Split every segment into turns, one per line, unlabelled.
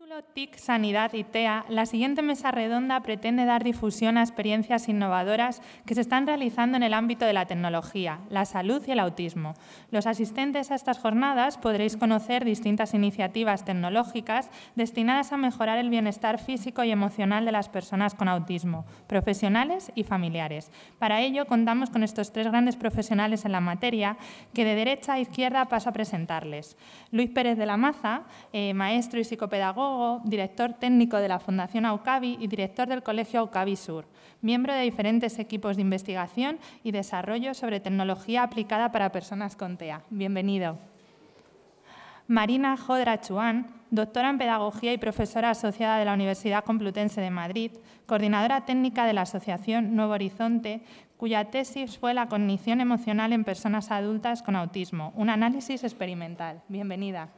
título TIC Sanidad y TEA, la siguiente mesa redonda pretende dar difusión a experiencias innovadoras que se están realizando en el ámbito de la tecnología, la salud y el autismo. Los asistentes a estas jornadas podréis conocer distintas iniciativas tecnológicas destinadas a mejorar el bienestar físico y emocional de las personas con autismo, profesionales y familiares. Para ello, contamos con estos tres grandes profesionales en la materia que de derecha a izquierda paso a presentarles. Luis Pérez de la Maza, eh, maestro y psicopedagogo, director técnico de la Fundación Aucavi y director del Colegio Aucavi Sur, miembro de diferentes equipos de investigación y desarrollo sobre tecnología aplicada para personas con TEA. Bienvenido. Marina Jodra Chuán, doctora en Pedagogía y profesora asociada de la Universidad Complutense de Madrid, coordinadora técnica de la Asociación Nuevo Horizonte, cuya tesis fue la cognición emocional en personas adultas con autismo, un análisis experimental. Bienvenida.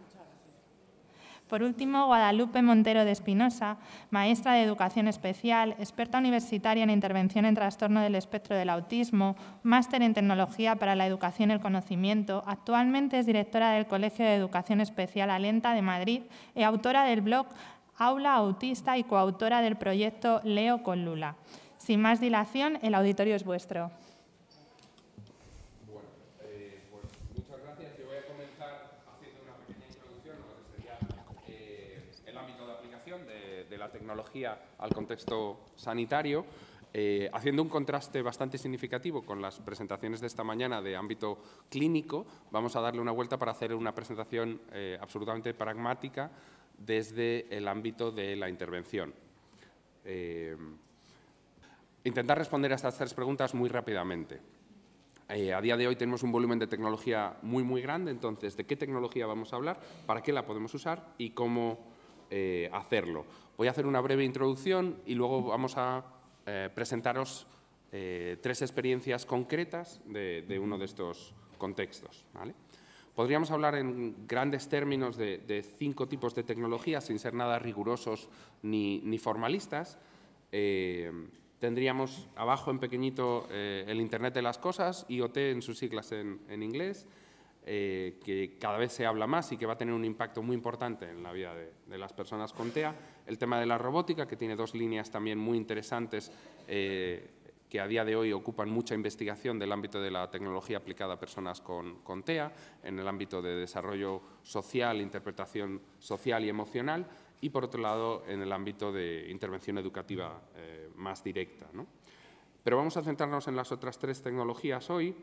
Por último, Guadalupe Montero de Espinosa, maestra de educación especial, experta universitaria en intervención en trastorno del espectro del autismo, máster en tecnología para la educación y el conocimiento, actualmente es directora del Colegio de Educación Especial Alenta de Madrid y autora del blog Aula Autista y coautora del proyecto Leo con Lula. Sin más dilación, el auditorio es vuestro.
tecnología al contexto sanitario, eh, haciendo un contraste bastante significativo con las presentaciones de esta mañana de ámbito clínico, vamos a darle una vuelta para hacer una presentación eh, absolutamente pragmática desde el ámbito de la intervención. Eh, intentar responder a estas tres preguntas muy rápidamente. a día de hoy tenemos un volumen de tecnología muy, muy grande, entonces, ¿de qué tecnología vamos a hablar? ¿Para qué la podemos usar? ¿Y cómo eh, hacerlo. Voy a hacer una breve introducción y luego vamos a eh, presentaros eh, tres experiencias concretas de, uno de estos contextos. Podríamos hablar en grandes términos de, cinco tipos de tecnologías sin ser nada rigurosos ni, ni formalistas. tendríamos abajo en pequeñito el Internet de las Cosas, IoT en sus siglas en inglés, eh, que cada vez se habla más y que va a tener un impacto muy importante en la vida de, las personas con TEA. El tema de la robótica, que tiene dos líneas también muy interesantes eh, que a día de hoy ocupan mucha investigación del ámbito de la tecnología aplicada a personas con, TEA, en el ámbito de desarrollo social, interpretación social y emocional, y por otro lado en el ámbito de intervención educativa eh, más directa. Pero vamos a centrarnos en las otras tres tecnologías hoy,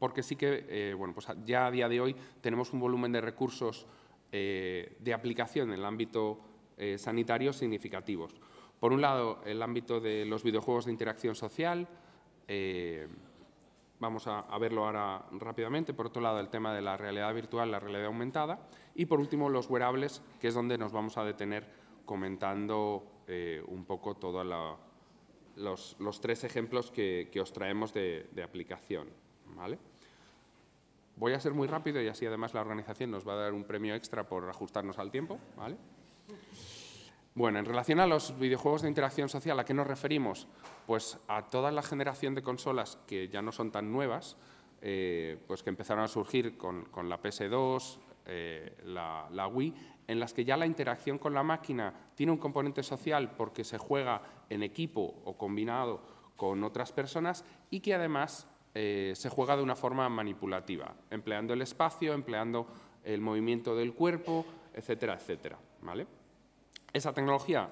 porque sí que eh, bueno, pues ya a día de hoy tenemos un volumen de recursos eh, de aplicación en el ámbito eh, sanitario significativos. Por un lado, el ámbito de los videojuegos de interacción social, vamos a, verlo ahora rápidamente. Por otro lado, el tema de la realidad virtual, la realidad aumentada. Y por último, los wearables, que es donde nos vamos a detener comentando un poco todos los, tres ejemplos que, os traemos de, de aplicación. ¿Vale? Voy a ser muy rápido y así además la organización nos va a dar un premio extra por ajustarnos al tiempo. ¿vale? Bueno, en relación a los videojuegos de interacción social, ¿a qué nos referimos? Pues a toda la generación de consolas que ya no son tan nuevas, eh, pues que empezaron a surgir con, la PS2, eh, la, la, Wii, en las que ya la interacción con la máquina tiene un componente social porque se juega en equipo o combinado con otras personas y que además eh, se juega de una forma manipulativa, empleando el espacio, empleando el movimiento del cuerpo, etcétera, etcétera. ¿vale? Esa tecnología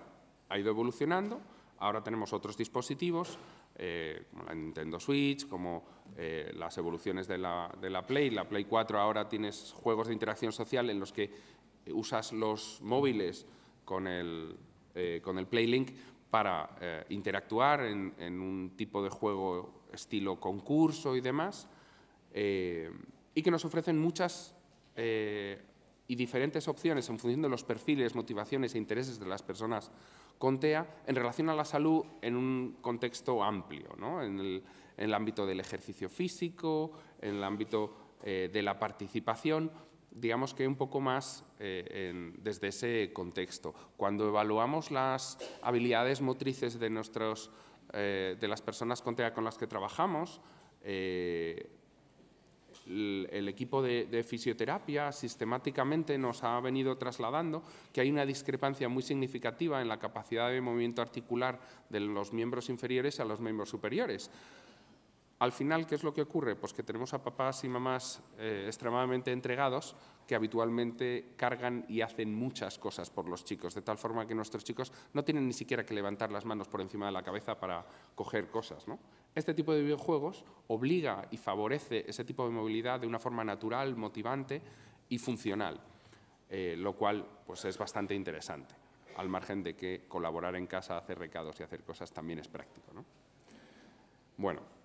ha ido evolucionando, ahora tenemos otros dispositivos, eh, como la Nintendo Switch, como eh, las evoluciones de la, Play. La Play 4 ahora tienes juegos de interacción social en los que usas los móviles con el, eh, con el PlayLink para eh, interactuar en, un tipo de juego estilo concurso y demás, eh, y que nos ofrecen muchas eh, y diferentes opciones en función de los perfiles, motivaciones e intereses de las personas con TEA en relación a la salud en un contexto amplio, ¿no? en, el, ámbito del ejercicio físico, en el ámbito de la participación, digamos que un poco más eh, desde ese contexto. Cuando evaluamos las habilidades motrices de, nuestros, eh, de las personas con TEA con las que trabajamos, eh, el, equipo de, fisioterapia sistemáticamente nos ha venido trasladando que hay una discrepancia muy significativa en la capacidad de movimiento articular de los miembros inferiores a los miembros superiores. Al final, ¿qué es lo que ocurre? Pues que tenemos a papás y mamás eh, extremadamente entregados que habitualmente cargan y hacen muchas cosas por los chicos, de tal forma que nuestros chicos no tienen ni siquiera que levantar las manos por encima de la cabeza para coger cosas. Este tipo de videojuegos obliga y favorece ese tipo de movilidad de una forma natural, motivante y funcional, eh, lo cual pues, es bastante interesante, al margen de que colaborar en casa, hacer recados y hacer cosas también es práctico. Bueno,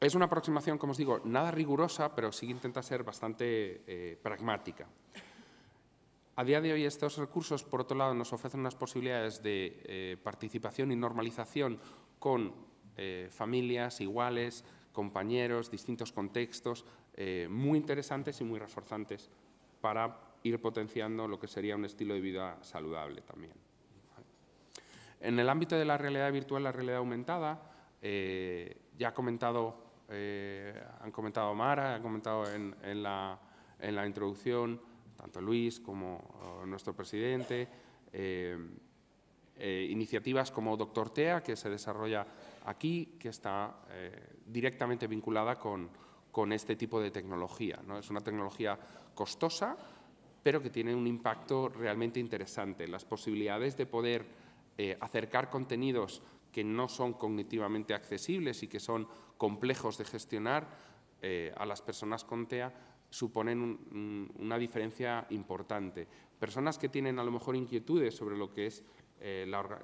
es una aproximación, como os digo, nada rigurosa, pero sí intenta ser bastante eh, pragmática. A día de hoy estos recursos, por otro lado, nos ofrecen unas posibilidades de eh, participación y normalización con eh, familias iguales, compañeros, distintos contextos, muy interesantes y muy reforzantes para ir potenciando lo que sería un estilo de vida saludable también. En el ámbito de la realidad virtual, la realidad aumentada, ya ha comentado eh, han comentado Mara, han comentado en, la, introducción, tanto Luis como eh, nuestro presidente, eh, iniciativas como Doctor TEA, que se desarrolla aquí, que está directamente vinculada con, con, este tipo de tecnología. ¿no? Es una tecnología costosa, pero que tiene un impacto realmente interesante. Las posibilidades de poder acercar contenidos que no son cognitivamente accesibles y que son complejos de gestionar eh, a las personas con TEA suponen una diferencia importante. Personas que tienen a lo mejor inquietudes sobre lo que es eh, la,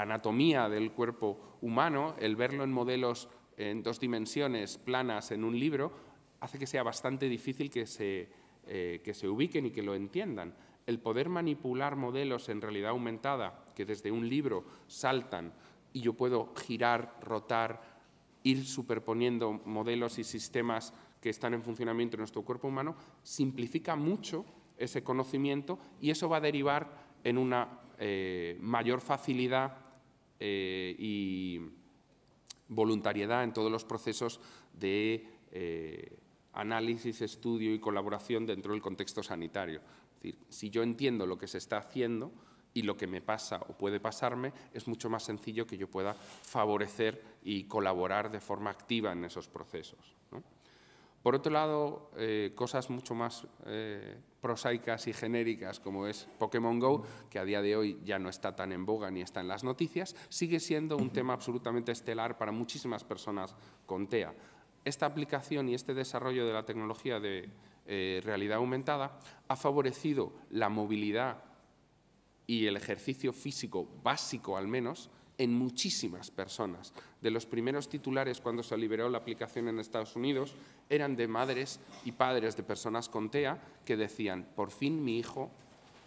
anatomía del cuerpo humano, el verlo en modelos en dos dimensiones planas en un libro, hace que sea bastante difícil que eh, que se ubiquen y que lo entiendan. El poder manipular modelos en realidad aumentada que desde un libro saltan y yo puedo girar, rotar, ir superponiendo modelos y sistemas que están en funcionamiento en nuestro cuerpo humano, simplifica mucho ese conocimiento y eso va a derivar en una eh, mayor facilidad eh, y voluntariedad en todos los procesos de eh, análisis, estudio y colaboración dentro del contexto sanitario. Es decir, si yo entiendo lo que se está haciendo, y lo que me pasa o puede pasarme es mucho más sencillo que yo pueda favorecer y colaborar de forma activa en esos procesos. Por otro lado, eh, cosas mucho más eh, prosaicas y genéricas como es Pokémon Go, que a día de hoy ya no está tan en boga ni está en las noticias, sigue siendo un tema absolutamente estelar para muchísimas personas con TEA. Esta aplicación y este desarrollo de la tecnología de eh, realidad aumentada ha favorecido la movilidad y el ejercicio físico básico al menos en muchísimas personas. De los primeros titulares cuando se liberó la aplicación en Estados Unidos eran de madres y padres de personas con TEA que decían, por fin mi hijo,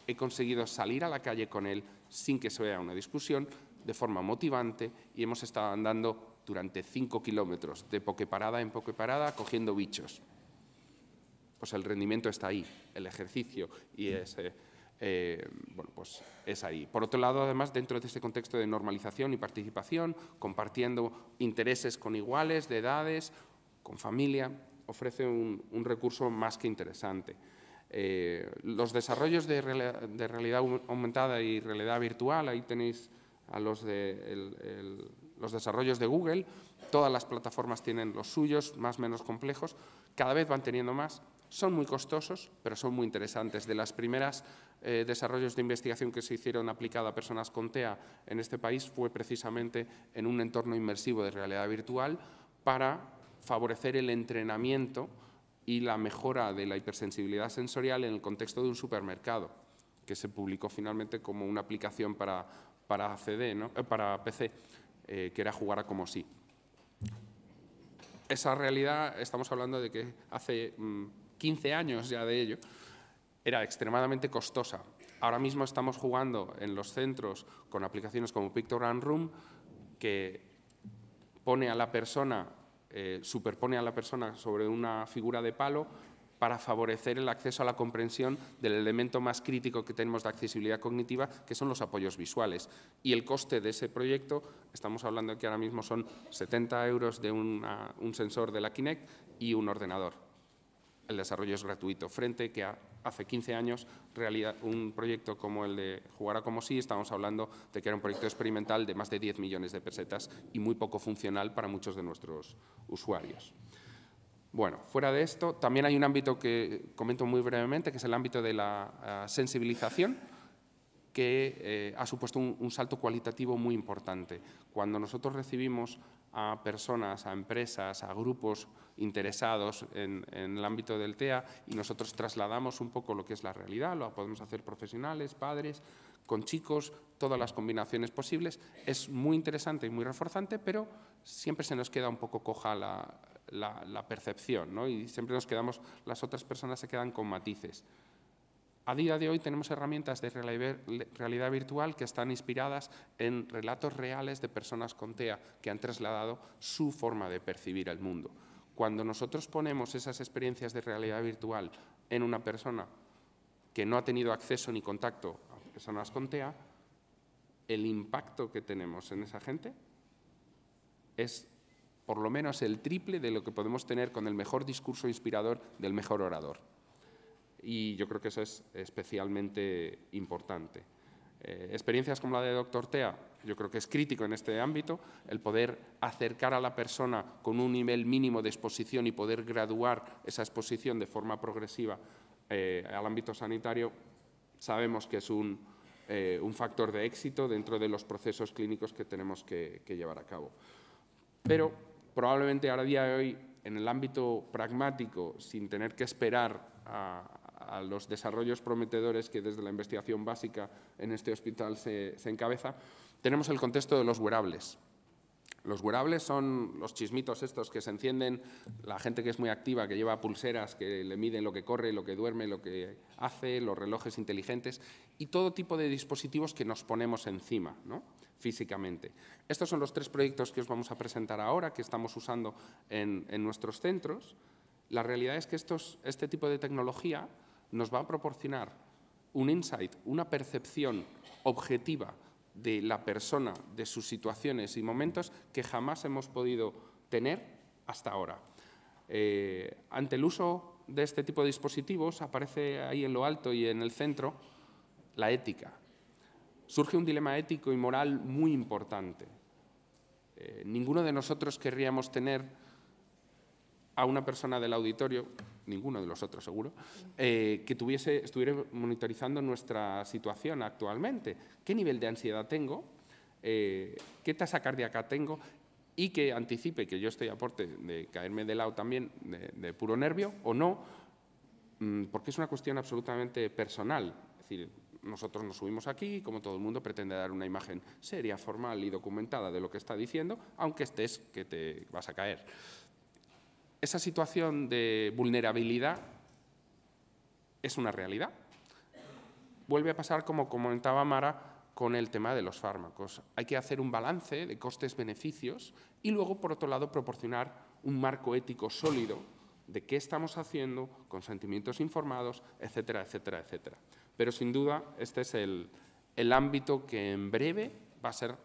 he conseguido salir a la calle con él sin que se vea una discusión, de forma motivante y hemos estado andando durante cinco kilómetros, de poque parada en poque parada, cogiendo bichos. Pues el rendimiento está ahí, el ejercicio y ese eh, bueno, pues es ahí. Por otro lado, además, dentro de este contexto de normalización y participación, compartiendo intereses con iguales, de edades, con familia, ofrece un, recurso más que interesante. Eh, los desarrollos de, realidad aumentada y realidad virtual, ahí tenéis a los, de, los desarrollos de Google, todas las plataformas tienen los suyos, más o menos complejos, cada vez van teniendo más, son muy costosos, pero son muy interesantes. De las primeras eh, desarrollos de investigación que se hicieron aplicada a personas con TEA en este país fue precisamente en un entorno inmersivo de realidad virtual para favorecer el entrenamiento y la mejora de la hipersensibilidad sensorial en el contexto de un supermercado, que se publicó finalmente como una aplicación para, para, CD, eh, para PC, eh, que era jugar a como sí. Esa realidad, estamos hablando de que hace mm, 15 años ya de ello, era extremadamente costosa. Ahora mismo estamos jugando en los centros con aplicaciones como Pictogram Room, que pone a la persona, eh, superpone a la persona sobre una figura de palo para favorecer el acceso a la comprensión del elemento más crítico que tenemos de accesibilidad cognitiva, que son los apoyos visuales. Y el coste de ese proyecto, estamos hablando que ahora mismo son 70 euros de un sensor de la Kinect y un ordenador el desarrollo es gratuito, frente que hace 15 años un proyecto como el de a como sí, estamos hablando de que era un proyecto experimental de más de 10 millones de pesetas y muy poco funcional para muchos de nuestros usuarios. Bueno, fuera de esto, también hay un ámbito que comento muy brevemente, que es el ámbito de la ah, sensibilización, que eh, ha supuesto un, salto cualitativo muy importante. Cuando nosotros recibimos a personas, a empresas, a grupos interesados en, el ámbito del TEA y nosotros trasladamos un poco lo que es la realidad, lo podemos hacer profesionales, padres, con chicos, todas las combinaciones posibles. Es muy interesante y muy reforzante, pero siempre se nos queda un poco coja la, percepción y siempre nos quedamos, las otras personas se quedan con matices. A día de hoy tenemos herramientas de realidad virtual que están inspiradas en relatos reales de personas con TEA que han trasladado su forma de percibir el mundo. Cuando nosotros ponemos esas experiencias de realidad virtual en una persona que no ha tenido acceso ni contacto a personas con TEA, el impacto que tenemos en esa gente es por lo menos el triple de lo que podemos tener con el mejor discurso inspirador del mejor orador y yo creo que eso es especialmente importante. Eh, experiencias como la de Doctor Tea, yo creo que es crítico en este ámbito el poder acercar a la persona con un nivel mínimo de exposición y poder graduar esa exposición de forma progresiva eh, al ámbito sanitario. Sabemos que es un, eh, un, factor de éxito dentro de los procesos clínicos que tenemos que, llevar a cabo. Pero probablemente ahora a día de hoy, en el ámbito pragmático, sin tener que esperar a, a, los desarrollos prometedores que desde la investigación básica en este hospital se, encabeza, tenemos el contexto de los wearables. Los wearables son los chismitos estos que se encienden, la gente que es muy activa, que lleva pulseras, que le miden lo que corre, lo que duerme, lo que hace, los relojes inteligentes y todo tipo de dispositivos que nos ponemos encima ¿no? físicamente. Estos son los tres proyectos que os vamos a presentar ahora, que estamos usando en, nuestros centros. La realidad es que este tipo de tecnología nos va a proporcionar un insight, una percepción objetiva de la persona, de sus situaciones y momentos que jamás hemos podido tener hasta ahora. Eh, ante el uso de este tipo de dispositivos aparece ahí en lo alto y en el centro la ética. Surge un dilema ético y moral muy importante. Eh, ninguno de nosotros querríamos tener a una persona del auditorio ninguno de los otros seguro, eh, que tuviese, estuviera monitorizando nuestra situación actualmente. ¿Qué nivel de ansiedad tengo? Eh, ¿Qué tasa cardíaca tengo? Y que anticipe que yo estoy a porte de caerme de lado también de, de puro nervio o no, mm, porque es una cuestión absolutamente personal. Es decir, nosotros nos subimos aquí, como todo el mundo pretende dar una imagen seria, formal y documentada de lo que está diciendo, aunque estés que te vas a caer esa situación de vulnerabilidad es una realidad. Vuelve a pasar, como comentaba Mara, con el tema de los fármacos. Hay que hacer un balance de costes-beneficios y luego, por otro lado, proporcionar un marco ético sólido de qué estamos haciendo, con consentimientos informados, etcétera, etcétera, etcétera. Pero sin duda, este es el, el ámbito que en breve va a ser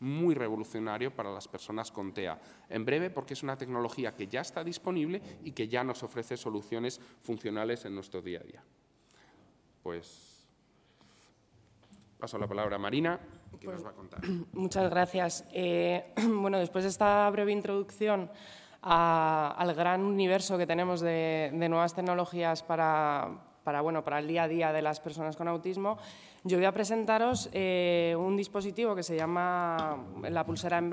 muy revolucionario para las personas con TEA. En breve, porque es una tecnología que ya está disponible y que ya nos ofrece soluciones funcionales en nuestro día a día. Pues paso la palabra a Marina, que nos pues, va a contar.
Muchas gracias. Eh, bueno, después de esta breve introducción al gran universo que tenemos de nuevas tecnologías para, para, bueno, para el día a día de las personas con autismo, yo voy a presentaros eh, un dispositivo que se llama eh, la pulsera en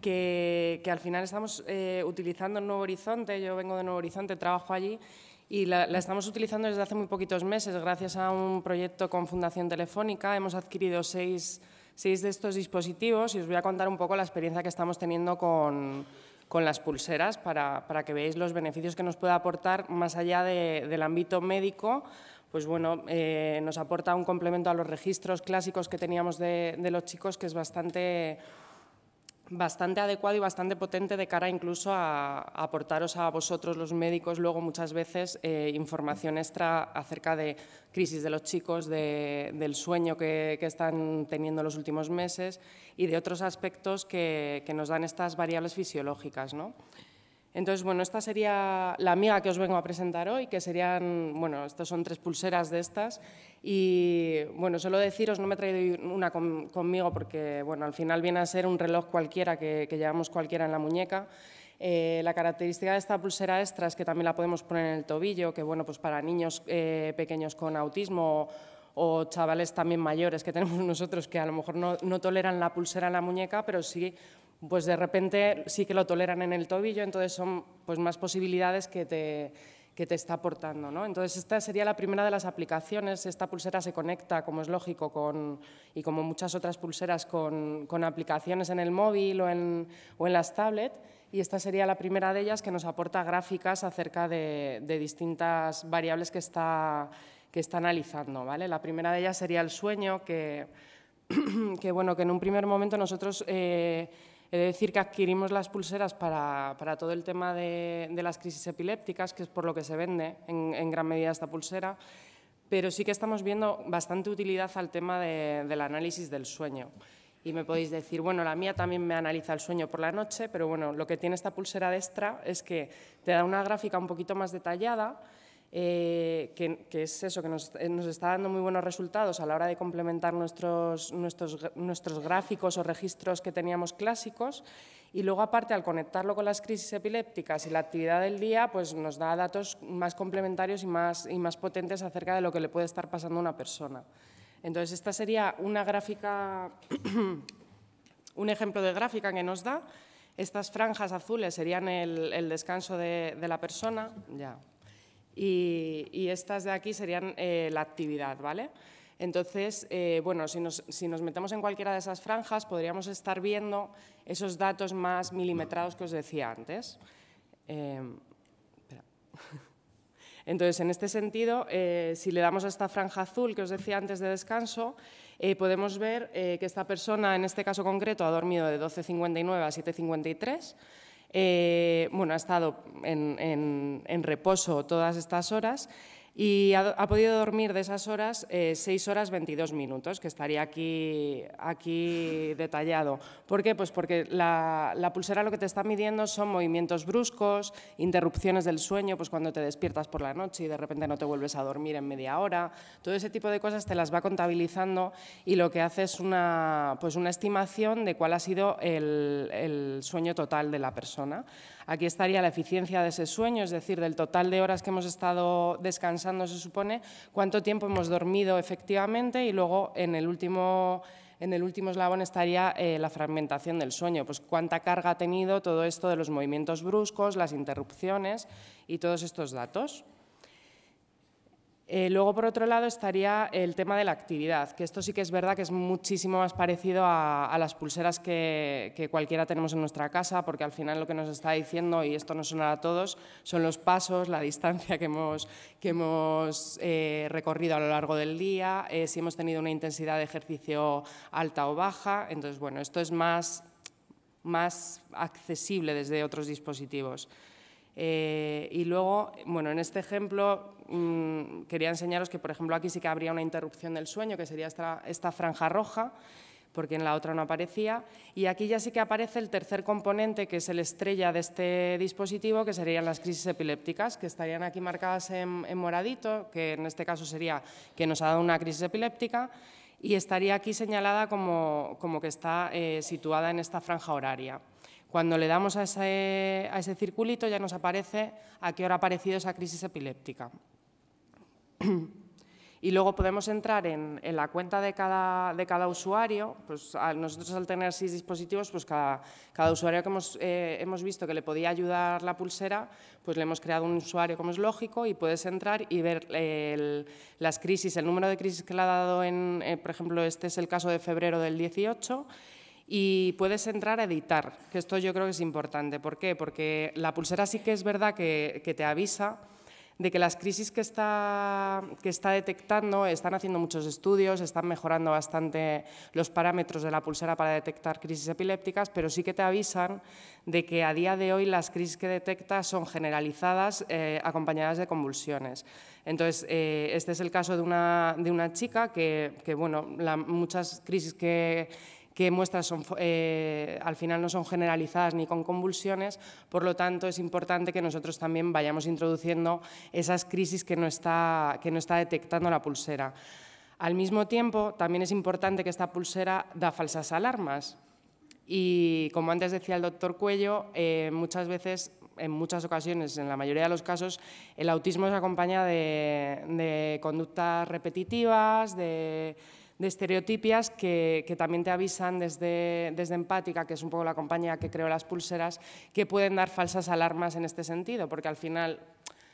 que, al final estamos eh, utilizando en Nuevo Horizonte, yo vengo de Nuevo Horizonte, trabajo allí, y la, estamos utilizando desde hace muy poquitos meses, gracias a un proyecto con Fundación Telefónica. Hemos adquirido seis, seis de estos dispositivos y os voy a contar un poco la experiencia que estamos teniendo con, con las pulseras para, que veáis los beneficios que nos puede aportar más allá del ámbito médico. Pues bueno, eh, nos aporta un complemento a los registros clásicos que teníamos de los chicos que es bastante bastante adecuado y bastante potente de cara incluso a, aportaros a vosotros los médicos luego muchas veces eh, información extra acerca de crisis de los chicos, del sueño que, están teniendo los últimos meses y de otros aspectos que, que nos dan estas variables fisiológicas. ¿no? Entonces, bueno, esta sería la amiga que os vengo a presentar hoy, que serían, bueno, estas son tres pulseras de estas. Y bueno, solo deciros, no me he traído una conmigo porque, bueno, al final viene a ser un reloj cualquiera que, llevamos cualquiera en la muñeca. Eh, la característica de esta pulsera extra es que también la podemos poner en el tobillo, que bueno, pues para niños eh, pequeños con autismo o, chavales también mayores que tenemos nosotros que a lo mejor no toleran la pulsera en la muñeca, pero sí pues de repente sí que lo toleran en el tobillo, entonces son pues más posibilidades que te, que te está aportando. ¿no? Entonces esta sería la primera de las aplicaciones. Esta pulsera se conecta, como es lógico, con, y como muchas otras pulseras, con, con aplicaciones en el móvil o en, o en las tablets y esta sería la primera de ellas que nos aporta gráficas acerca de, distintas variables que está, que está analizando. ¿vale? La primera de ellas sería el sueño, que, que, bueno, que en un primer momento nosotros eh, He de decir que adquirimos las pulseras para, todo el tema de, las crisis epilépticas, que es por lo que se vende en, gran medida esta pulsera, pero sí que estamos viendo bastante utilidad al tema del análisis del sueño. Y me podéis decir, bueno, la mía también me analiza el sueño por la noche, pero bueno, lo que tiene esta pulsera de extra es que te da una gráfica un poquito más detallada eh, que, es eso, que eh, nos, está dando muy buenos resultados a la hora de complementar nuestros, nuestros, gráficos o registros que teníamos clásicos. Y luego, aparte, al conectarlo con las crisis epilépticas y la actividad del día, pues nos da datos más complementarios y más, y más potentes acerca de lo que le puede estar pasando a una persona. Entonces, esta sería una gráfica, un ejemplo de gráfica que nos da. Estas franjas azules serían el, descanso de, de la persona. Ya y, estas de aquí serían eh, la actividad, ¿vale? Entonces, eh, bueno, si nos, metemos en cualquiera de esas franjas, podríamos estar viendo esos datos más milimetrados que os decía antes. Em, Entonces, en este sentido, eh, si le damos a esta franja azul que os decía antes de descanso, podemos ver que esta persona, en este caso concreto, ha dormido de 12.59 a 7.53 eh, bueno, ha estado en reposo todas estas horas y ha, podido dormir de esas horas 6 eh, horas 22 minutos, que estaría aquí, aquí detallado. ¿Por qué? Pues porque la, pulsera lo que te está midiendo son movimientos bruscos, interrupciones del sueño, pues cuando te despiertas por la noche y de repente no te vuelves a dormir en media hora, todo ese tipo de cosas te las va contabilizando y lo que hace es una, pues una estimación de cuál ha sido el sueño total de la persona. Aquí estaría la eficiencia de ese sueño, es decir, del total de horas que hemos estado descansando se supone, cuánto tiempo hemos dormido efectivamente y luego en el último eslabón estaría eh, la fragmentación del sueño, pues cuánta carga ha tenido todo esto de los movimientos bruscos, las interrupciones y todos estos datos. Eh, luego, por otro lado, estaría el tema de la actividad, que esto sí que es verdad que es muchísimo más parecido a, las pulseras que, cualquiera tenemos en nuestra casa, porque al final lo que nos está diciendo, y esto no suena a todos, son los pasos, la distancia que hemos, eh, recorrido a lo largo del día, eh, si hemos tenido una intensidad de ejercicio alta o baja. Entonces, bueno, esto es más accesible desde otros dispositivos. Eh, y luego, bueno, en este ejemplo mm, quería enseñaros que, por ejemplo, aquí sí que habría una interrupción del sueño, que sería esta, franja roja, porque en la otra no aparecía. Y aquí ya sí que aparece el tercer componente, que es el estrella de este dispositivo, que serían las crisis epilépticas, que estarían aquí marcadas en, moradito, que en este caso sería que nos ha dado una crisis epiléptica, y estaría aquí señalada como, que está eh, situada en esta franja horaria. Cuando le damos a ese, circulito ya nos aparece a qué hora ha aparecido esa crisis epiléptica. Y luego podemos entrar en, la cuenta de cada, de cada usuario. Pues nosotros al tener seis dispositivos, pues cada, cada usuario que eh, hemos, visto que le podía ayudar la pulsera, pues le hemos creado un usuario como es lógico y puedes entrar y ver eh, las crisis, el número de crisis que le ha dado en, eh, por ejemplo, este es el caso de febrero del 18 y puedes entrar a editar, que esto yo creo que es importante. ¿Por qué? Porque la pulsera sí que es verdad que, te avisa de que las crisis que está, que está detectando, están haciendo muchos estudios, están mejorando bastante los parámetros de la pulsera para detectar crisis epilépticas, pero sí que te avisan de que a día de hoy las crisis que detecta son generalizadas eh, acompañadas de convulsiones. Entonces, eh, este es el caso de una, de una chica que, que bueno, muchas crisis que que muestras eh, al final no son generalizadas ni con convulsiones, por lo tanto es importante que nosotros también vayamos introduciendo esas crisis que no está, que no está detectando la pulsera. Al mismo tiempo, también es importante que esta pulsera da falsas alarmas. Y como antes decía el doctor Cuello, eh, muchas veces en muchas ocasiones, en la mayoría de los casos, el autismo se acompaña de conductas repetitivas, de de estereotipias que, también te avisan desde, desde Empática, que es un poco la compañía que creó las pulseras, que pueden dar falsas alarmas en este sentido, porque al final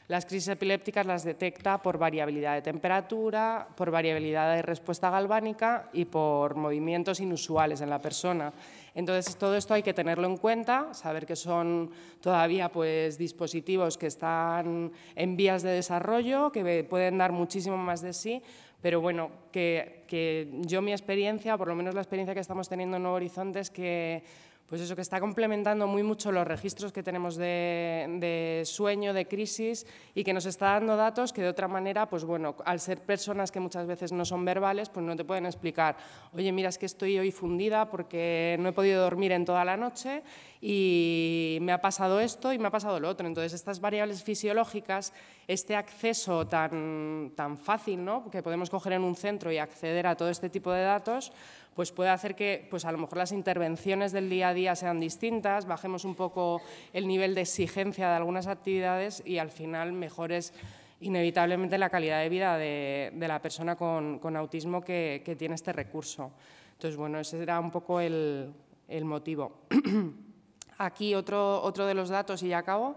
las crisis epilépticas las detecta por variabilidad de temperatura, por variabilidad de respuesta galvánica y por movimientos inusuales en la persona. Entonces, todo esto hay que tenerlo en cuenta, saber que son todavía pues, dispositivos que están en vías de desarrollo, que pueden dar muchísimo más de sí, pero bueno, que, que yo mi experiencia, por lo menos la experiencia que estamos teniendo en Nuevo Horizonte, es que pues eso que está complementando muy mucho los registros que tenemos de, sueño, de crisis y que nos está dando datos que de otra manera, pues bueno, al ser personas que muchas veces no son verbales, pues no te pueden explicar, oye, mira, es que estoy hoy fundida porque no he podido dormir en toda la noche y me ha pasado esto y me ha pasado lo otro. Entonces, estas variables fisiológicas, este acceso tan, tan fácil ¿no? que podemos coger en un centro y acceder a todo este tipo de datos, pues puede hacer que pues a lo mejor las intervenciones del día a día sean distintas, bajemos un poco el nivel de exigencia de algunas actividades y al final mejores inevitablemente la calidad de vida de, la persona con, autismo que, tiene este recurso. Entonces, bueno, ese era un poco el, motivo. Aquí otro, otro de los datos, y ya acabo,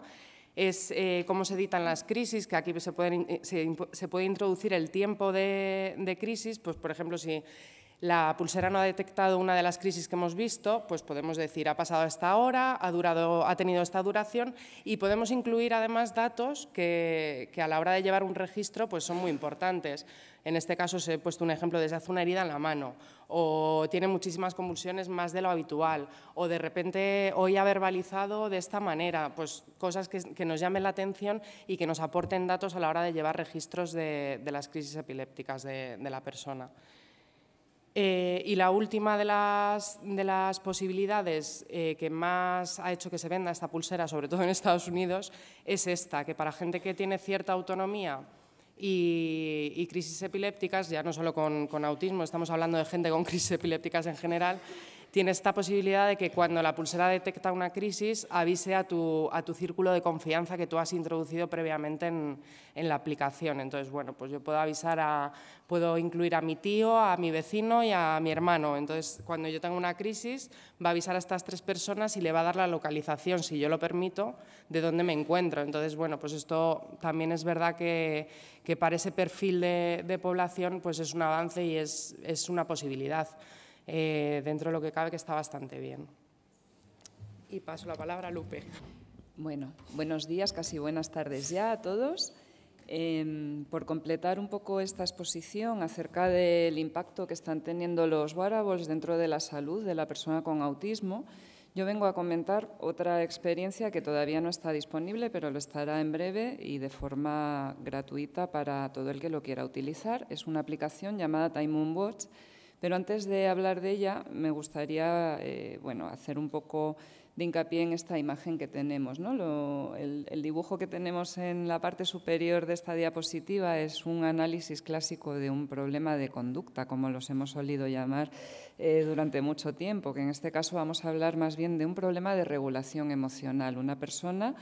es eh, cómo se editan las crisis, que aquí se, puede introducir el tiempo de, de, crisis, pues por ejemplo, si la pulsera no ha detectado una de las crisis que hemos visto, pues podemos decir ha pasado esta hora, ha, tenido esta duración y podemos incluir además datos que, a la hora de llevar un registro pues son muy importantes. En este caso se he puesto un ejemplo de se hace una herida en la mano o tiene muchísimas convulsiones más de lo habitual o de repente hoy ha verbalizado de esta manera, pues cosas que, nos llamen la atención y que nos aporten datos a la hora de llevar registros de, las crisis epilépticas de la persona. Eh, y la última de las, posibilidades eh, que más ha hecho que se venda esta pulsera, sobre todo en Estados Unidos, es esta, que para gente que tiene cierta autonomía y, crisis epilépticas, ya no solo con autismo, estamos hablando de gente con crisis epilépticas en general, tiene esta posibilidad de que cuando la pulsera detecta una crisis avise a tu, círculo de confianza que tú has introducido previamente en, la aplicación. Entonces, bueno, pues yo puedo avisar a, puedo incluir a mi tío, a mi vecino y a mi hermano. Entonces, cuando yo tengo una crisis, va a avisar a estas tres personas y le va a dar la localización, si yo lo permito, de dónde me encuentro. Entonces, bueno, pues esto también es verdad que, que para ese perfil de, población pues es un avance y es, es una posibilidad. Eh, dentro de lo que cabe, que está bastante bien. Y paso la palabra a Lupe. Bueno, buenos días, casi buenas tardes ya a
todos. Em, por completar un poco esta exposición acerca del impacto que están teniendo los wearables dentro de la salud de la persona con autismo, yo vengo a comentar otra experiencia que todavía no está disponible, pero lo estará en breve y de forma gratuita para todo el que lo quiera utilizar. Es una aplicación llamada Time Moon Watch pero antes de hablar de ella, me gustaría eh, bueno, hacer un poco de hincapié en esta imagen que tenemos. ¿no? el, dibujo que tenemos en la parte superior de esta diapositiva es un análisis clásico de un problema de conducta, como los hemos solido llamar eh, durante mucho tiempo, que en este caso vamos a hablar más bien de un problema de regulación emocional. Una persona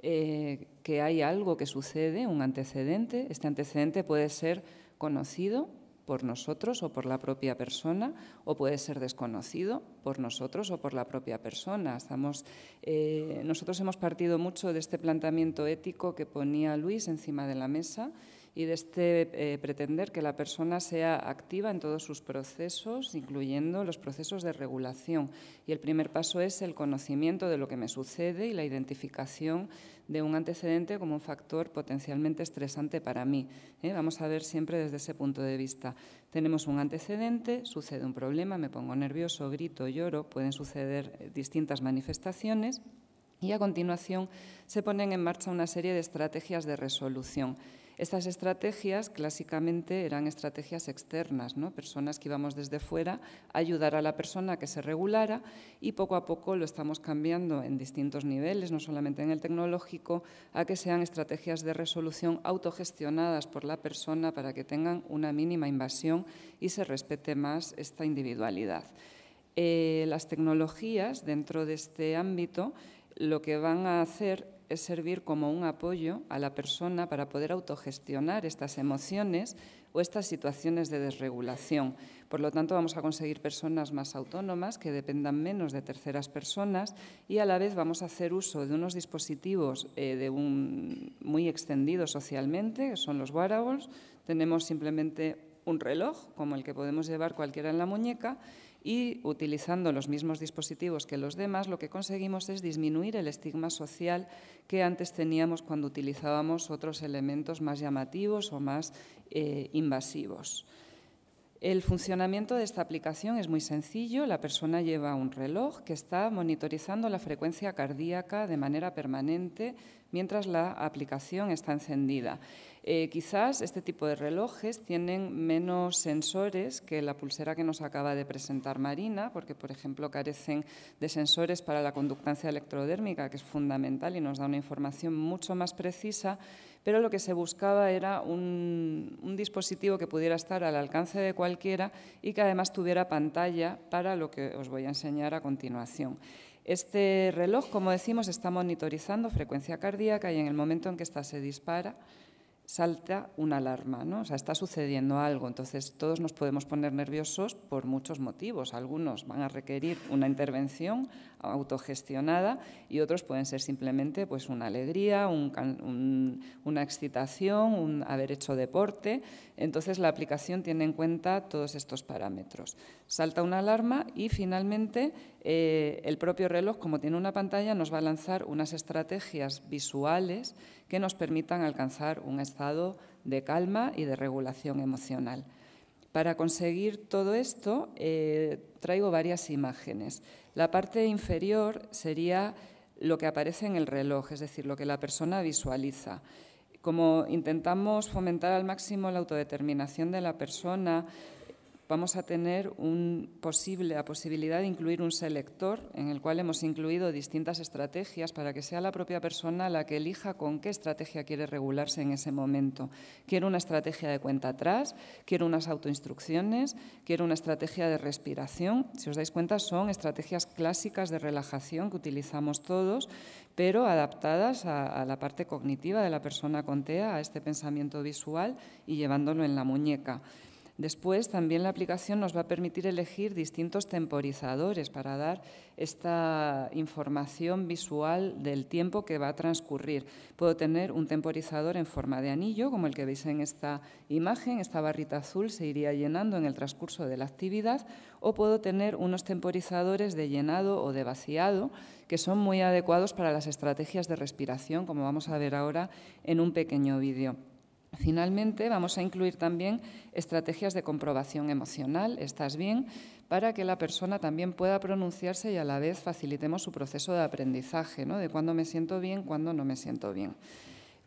eh, que hay algo que sucede, un antecedente, este antecedente puede ser conocido por nosotros o por la propia persona, o puede ser desconocido por nosotros o por la propia persona. Estamos, eh, nosotros hemos partido mucho de este planteamiento ético que ponía Luis encima de la mesa y de este eh, pretender que la persona sea activa en todos sus procesos, incluyendo los procesos de regulación. Y el primer paso es el conocimiento de lo que me sucede y la identificación de un antecedente como un factor potencialmente estresante para mí. ¿eh? Vamos a ver siempre desde ese punto de vista. Tenemos un antecedente, sucede un problema, me pongo nervioso, grito, lloro, pueden suceder eh, distintas manifestaciones y a continuación se ponen en marcha una serie de estrategias de resolución. Estas estrategias clásicamente eran estrategias externas, ¿no? personas que íbamos desde fuera a ayudar a la persona a que se regulara y poco a poco lo estamos cambiando en distintos niveles, no solamente en el tecnológico, a que sean estrategias de resolución autogestionadas por la persona para que tengan una mínima invasión y se respete más esta individualidad. Eh, las tecnologías dentro de este ámbito lo que van a hacer es servir como un apoyo a la persona para poder autogestionar estas emociones o estas situaciones de desregulación. Por lo tanto, vamos a conseguir personas más autónomas que dependan menos de terceras personas y a la vez vamos a hacer uso de unos dispositivos eh, de un, muy extendidos socialmente, que son los wearables. Tenemos simplemente un reloj, como el que podemos llevar cualquiera en la muñeca, y utilizando los mismos dispositivos que los demás, lo que conseguimos es disminuir el estigma social que antes teníamos cuando utilizábamos otros elementos más llamativos o más eh, invasivos. El funcionamiento de esta aplicación es muy sencillo. La persona lleva un reloj que está monitorizando la frecuencia cardíaca de manera permanente mientras la aplicación está encendida. Eh, quizás este tipo de relojes tienen menos sensores que la pulsera que nos acaba de presentar Marina, porque, por ejemplo, carecen de sensores para la conductancia electrodérmica, que es fundamental y nos da una información mucho más precisa, pero lo que se buscaba era un, un dispositivo que pudiera estar al alcance de cualquiera y que además tuviera pantalla para lo que os voy a enseñar a continuación. Este reloj, como decimos, está monitorizando frecuencia cardíaca y en el momento en que ésta se dispara, salta una alarma, ¿no? O sea, está sucediendo algo. Entonces, todos nos podemos poner nerviosos por muchos motivos. Algunos van a requerir una intervención autogestionada y otros pueden ser simplemente pues, una alegría, una excitación, un haber hecho deporte. Entonces, la aplicación tiene en cuenta todos estos parámetros. Salta una alarma y, finalmente, eh, el propio reloj, como tiene una pantalla, nos va a lanzar unas estrategias visuales que nos permitan alcanzar un estado de calma y de regulación emocional. Para conseguir todo esto, eh, traigo varias imágenes. La parte inferior sería lo que aparece en el reloj, es decir, lo que la persona visualiza. Como intentamos fomentar al máximo la autodeterminación de la persona, vamos a tener la posibilidad de incluir un selector en el cual hemos incluido distintas estrategias para que sea la propia persona la que elija con qué estrategia quiere regularse en ese momento. Quiero una estrategia de cuenta atrás, quiero unas autoinstrucciones, quiero una estrategia de respiración. Si os dais cuenta, son estrategias clásicas de relajación que utilizamos todos, pero adaptadas a la parte cognitiva de la persona con TEA, a este pensamiento visual y llevándolo en la muñeca. Después, también la aplicación nos va a permitir elegir distintos temporizadores para dar esta información visual del tiempo que va a transcurrir. Puedo tener un temporizador en forma de anillo, como el que veis en esta imagen. Esta barrita azul se iría llenando en el transcurso de la actividad. O puedo tener unos temporizadores de llenado o de vaciado, que son muy adecuados para las estrategias de respiración, como vamos a ver ahora en un pequeño vídeo. Finalmente, vamos a incluir también estrategias de comprobación emocional, estás bien, para que la persona también pueda pronunciarse y a la vez facilitemos su proceso de aprendizaje, ¿no? de cuándo me siento bien, cuándo no me siento bien.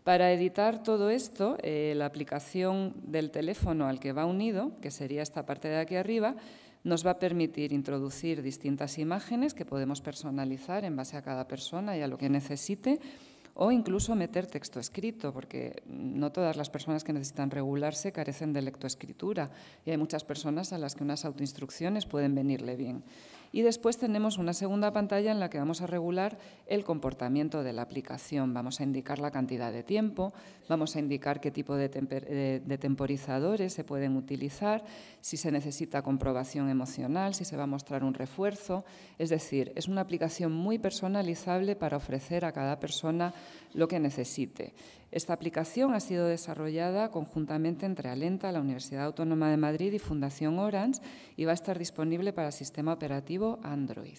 Para editar todo esto, eh, la aplicación del teléfono al que va unido, que sería esta parte de aquí arriba, nos va a permitir introducir distintas imágenes que podemos personalizar en base a cada persona y a lo que necesite o incluso meter texto escrito, porque no todas las personas que necesitan regularse carecen de lectoescritura y hay muchas personas a las que unas autoinstrucciones pueden venirle bien. Y después tenemos una segunda pantalla en la que vamos a regular el comportamiento de la aplicación. Vamos a indicar la cantidad de tiempo, vamos a indicar qué tipo de, temporizadores se pueden utilizar, si se necesita comprobación emocional, si se va a mostrar un refuerzo. Es decir, es una aplicación muy personalizable para ofrecer a cada persona lo que necesite. Esta aplicación ha sido desarrollada conjuntamente entre Alenta, la Universidad Autónoma de Madrid y Fundación Orange y va a estar disponible para el sistema operativo Android.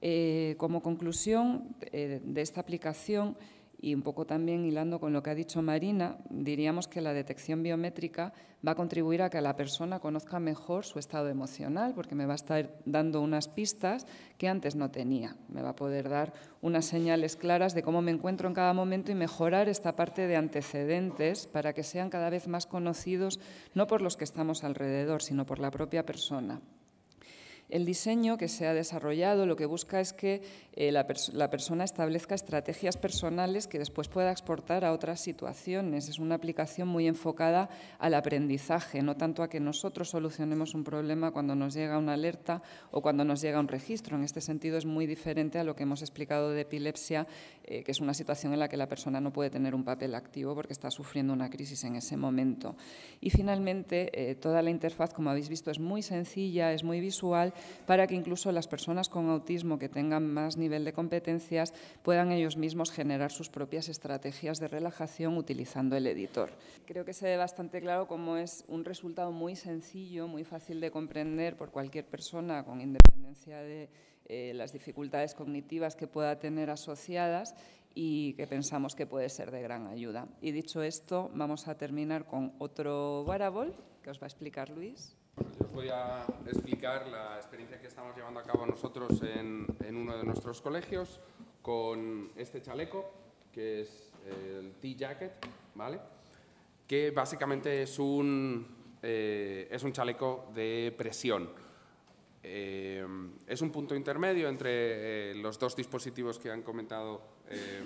Eh, como conclusión eh, de esta aplicación, y un poco también hilando con lo que ha dicho Marina, diríamos que la detección biométrica va a contribuir a que la persona conozca mejor su estado emocional, porque me va a estar dando unas pistas que antes no tenía. Me va a poder dar unas señales claras de cómo me encuentro en cada momento y mejorar esta parte de antecedentes para que sean cada vez más conocidos, no por los que estamos alrededor, sino por la propia persona. El diseño que se ha desarrollado lo que busca es que eh, la, persona establezca estrategias personales que después pueda exportar a otras situaciones. Es una aplicación muy enfocada al aprendizaje, no tanto a que nosotros solucionemos un problema cuando nos llega una alerta o cuando nos llega un registro. En este sentido es muy diferente a lo que hemos explicado de epilepsia, eh, que es una situación en la que la persona no puede tener un papel activo porque está sufriendo una crisis en ese momento. Y finalmente, eh, toda la interfaz, como habéis visto, es muy sencilla, es muy visual para que incluso las personas con autismo que tengan más nivel de competencias puedan ellos mismos generar sus propias estrategias de relajación utilizando el editor. Creo que se ve bastante claro cómo es un resultado muy sencillo, muy fácil de comprender por cualquier persona con independencia de eh, las dificultades cognitivas que pueda tener asociadas y que pensamos que puede ser de gran ayuda. Y dicho esto, vamos a terminar con otro barabol que os va a explicar Luis.
Os voy a explicar la experiencia que estamos llevando a cabo nosotros en, uno de nuestros colegios con este chaleco, que es el T-Jacket, ¿vale? que básicamente es un, eh, es un chaleco de presión. Eh, es un punto intermedio entre eh, los dos dispositivos que han comentado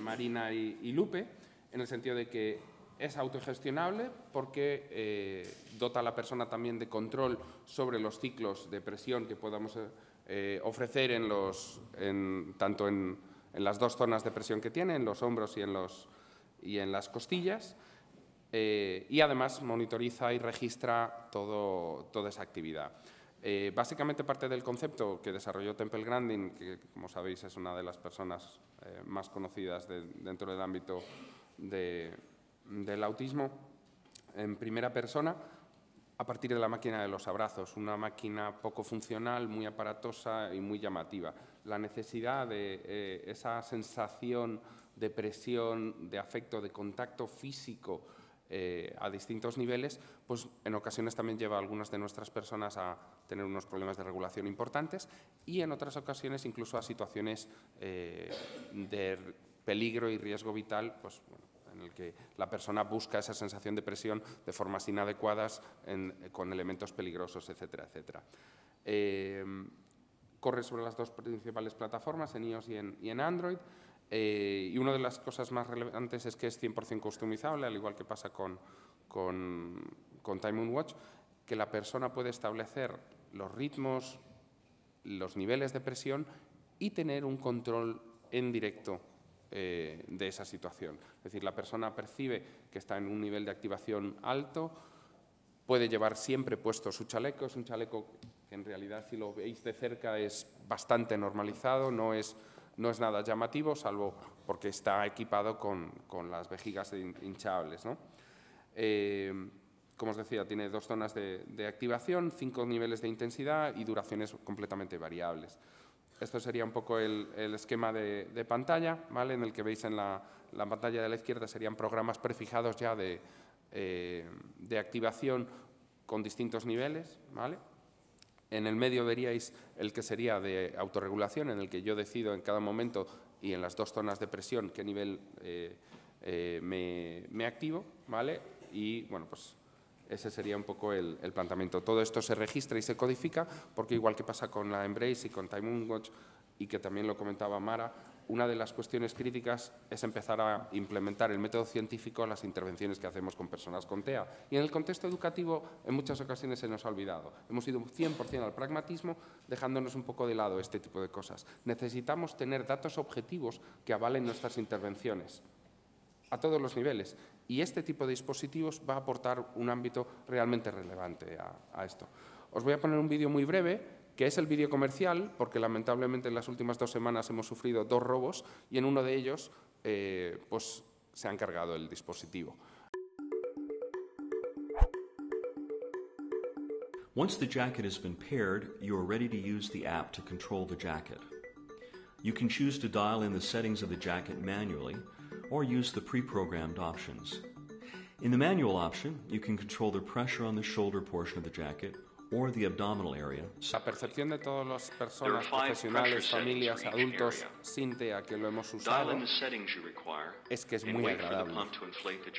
Marina y Lupe, en el sentido de que es autogestionable porque eh, dota a la persona también de control sobre los ciclos de presión que podamos eh, eh, ofrecer en los, tanto en, las dos zonas de presión que tiene, en los hombros y en, los, y en las costillas. y además monitoriza y registra todo, toda esa actividad. básicamente parte del concepto que desarrolló Temple Grandin, que como sabéis es una de las personas más conocidas dentro del ámbito de, del autismo en primera persona a partir de la máquina de los abrazos, una máquina poco funcional, muy aparatosa y muy llamativa. La necesidad de eh, esa sensación de presión, de afecto, de contacto físico eh, a distintos niveles, pues en ocasiones también lleva a algunas de nuestras personas a tener unos problemas de regulación importantes y en otras ocasiones incluso a situaciones eh, de peligro y riesgo vital, pues en el que la persona busca esa sensación de presión de formas inadecuadas, con elementos peligrosos, etcétera, etcétera. Eh, corre sobre las dos principales plataformas, en iOS y en, Android. Eh, y una de las cosas más relevantes es que es 100% customizable, al igual que pasa con, Time and Watch, que la persona puede establecer los ritmos, los niveles de presión y tener un control en directo eh, de esa situación. Es decir, la persona percibe que está en un nivel de activación alto, puede llevar siempre puesto su chaleco, es un chaleco que en realidad si lo veis de cerca es bastante normalizado, no es, nada llamativo, salvo porque está equipado con, las vejigas hinchables. ¿no? Eh, como os decía, tiene dos zonas de, activación, cinco niveles de intensidad y duraciones completamente variables. Esto sería un poco el, esquema de, pantalla, ¿vale? en el que veis en la, pantalla de la izquierda serían programas prefijados ya de, eh, de activación con distintos niveles. ¿vale? En el medio veríais el que sería de autorregulación, en el que yo decido en cada momento y en las dos zonas de presión qué nivel eh, eh, me, me, activo. ¿vale? Y bueno, pues ese sería un poco el, planteamiento. Todo esto se registra y se codifica porque igual que pasa con la Embrace y con Time Watch y que también lo comentaba Mara, una de las cuestiones críticas es empezar a implementar el método científico en las intervenciones que hacemos con personas con TEA. Y en el contexto educativo en muchas ocasiones se nos ha olvidado. Hemos ido 100% al pragmatismo dejándonos un poco de lado este tipo de cosas. Necesitamos tener datos objetivos que avalen nuestras intervenciones a todos los niveles. Y este tipo de dispositivos va a aportar un ámbito realmente relevante a, esto. Os voy a poner un vídeo muy breve, que es el vídeo comercial, porque lamentablemente en las últimas dos semanas hemos sufrido dos robos y en uno de ellos eh, pues, se ha encargado el dispositivo.
Once the jacket has been paired, you are ready to use the app to control the jacket. You can choose to dial in the settings of the jacket manually or use the pre-programmed options. In the manual option, you can control the pressure on the shoulder portion of the jacket
or the abdominal area. La percepción de todas las personas, profesionales, familias, adultos, sin a que lo hemos usado,
es que es muy agradable.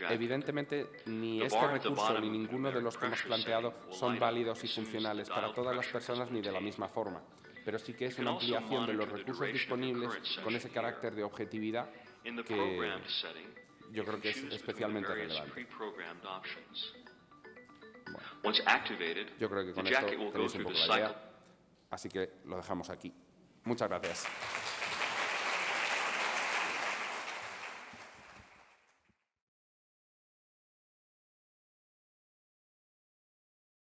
Evidentemente, ni este recurso ni ninguno de los que hemos planteado son válidos y funcionales para todas las personas ni de la misma forma, pero sí que es una ampliación de los recursos disponibles con ese carácter de objetividad que yo creo que es especialmente relevante.
Bueno, yo creo que con esto tenéis un poco la idea,
así que lo dejamos aquí. Muchas gracias.